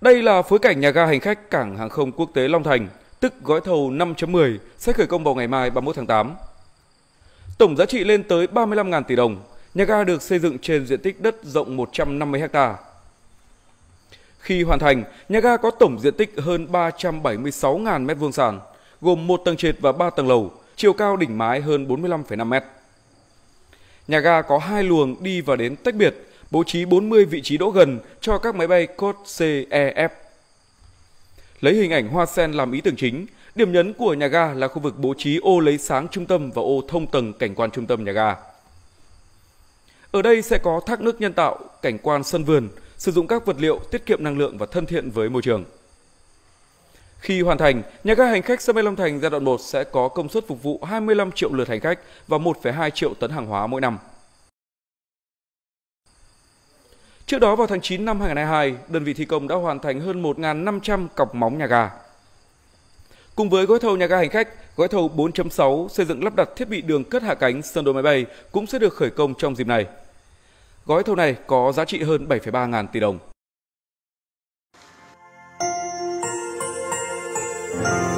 Đây là phối cảnh nhà ga hành khách cảng hàng không quốc tế Long Thành, tức gói thầu 5.10 sẽ khởi công vào ngày mai 31 tháng 8. Tổng giá trị lên tới 35.000 tỷ đồng, nhà ga được xây dựng trên diện tích đất rộng 150 ha. Khi hoàn thành, nhà ga có tổng diện tích hơn 376.000 m2 sàn, gồm một tầng trệt và 3 tầng lầu, chiều cao đỉnh mái hơn 45,5 m. Nhà ga có hai luồng đi và đến tách biệt, bố trí 40 vị trí đỗ gần cho các máy bay code CEF. Lấy hình ảnh hoa sen làm ý tưởng chính, điểm nhấn của nhà ga là khu vực bố trí ô lấy sáng trung tâm và ô thông tầng cảnh quan trung tâm nhà ga. Ở đây sẽ có thác nước nhân tạo, cảnh quan sân vườn, sử dụng các vật liệu tiết kiệm năng lượng và thân thiện với môi trường. Khi hoàn thành, nhà ga hành khách sân bay Long Thành giai đoạn 1 sẽ có công suất phục vụ 25 triệu lượt hành khách và 1,2 triệu tấn hàng hóa mỗi năm. Trước đó vào tháng 9 năm 2022, đơn vị thi công đã hoàn thành hơn 1.500 cọc móng nhà ga. Cùng với gói thầu nhà ga hành khách, gói thầu 4.6 xây dựng lắp đặt thiết bị đường cất hạ cánh sân đỗ máy bay cũng sẽ được khởi công trong dịp này. Gói thầu này có giá trị hơn 7,3 ngàn tỷ đồng.